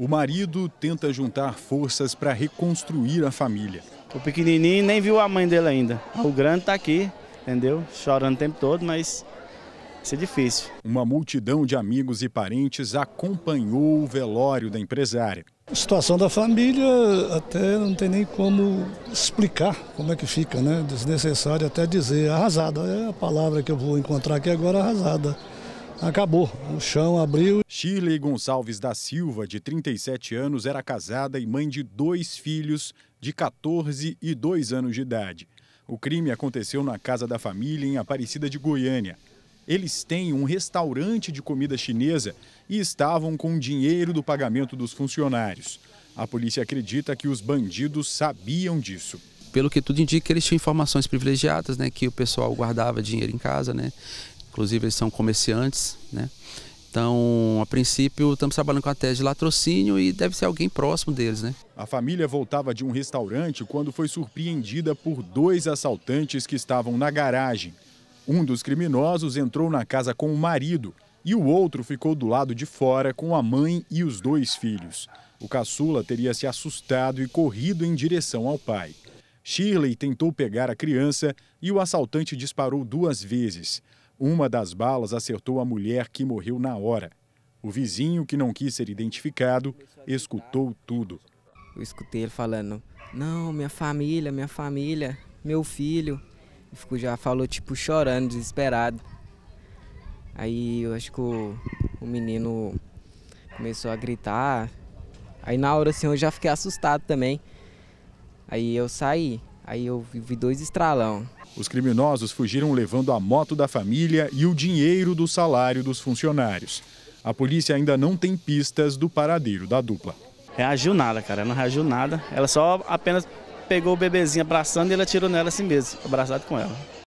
O marido tenta juntar forças para reconstruir a família. O pequenininho nem viu a mãe dele ainda. O grande está aqui, entendeu? Chorando o tempo todo, mas isso é difícil. Uma multidão de amigos e parentes acompanhou o velório da empresária. A situação da família até não tem nem como explicar como é que fica, né? Desnecessário até dizer arrasada. É a palavra que eu vou encontrar aqui agora, arrasada acabou. O chão abriu. Shirley Gonçalves da Silva, de 37 anos, era casada e mãe de dois filhos de 14 e 2 anos de idade. O crime aconteceu na casa da família em Aparecida de Goiânia. Eles têm um restaurante de comida chinesa e estavam com dinheiro do pagamento dos funcionários. A polícia acredita que os bandidos sabiam disso pelo que tudo indica, eles tinham informações privilegiadas, né? Que o pessoal guardava dinheiro em casa, né? inclusive eles são comerciantes, né? Então, a princípio, estamos trabalhando com a tese de latrocínio e deve ser alguém próximo deles, né? A família voltava de um restaurante quando foi surpreendida por dois assaltantes que estavam na garagem. Um dos criminosos entrou na casa com o marido e o outro ficou do lado de fora com a mãe e os dois filhos. O caçula teria se assustado e corrido em direção ao pai. Shirley tentou pegar a criança e o assaltante disparou duas vezes. Uma das balas acertou a mulher que morreu na hora. O vizinho, que não quis ser identificado, escutou tudo. Eu escutei ele falando: Não, minha família, minha família, meu filho. Ficou, já falou, tipo, chorando, desesperado. Aí eu acho que o, o menino começou a gritar. Aí na hora assim eu já fiquei assustado também. Aí eu saí. Aí eu vi dois estralão. Os criminosos fugiram levando a moto da família e o dinheiro do salário dos funcionários. A polícia ainda não tem pistas do paradeiro da dupla. Reagiu nada, cara. Ela não reagiu nada. Ela só apenas pegou o bebezinho abraçando e ela atirou nela assim mesmo, abraçado com ela.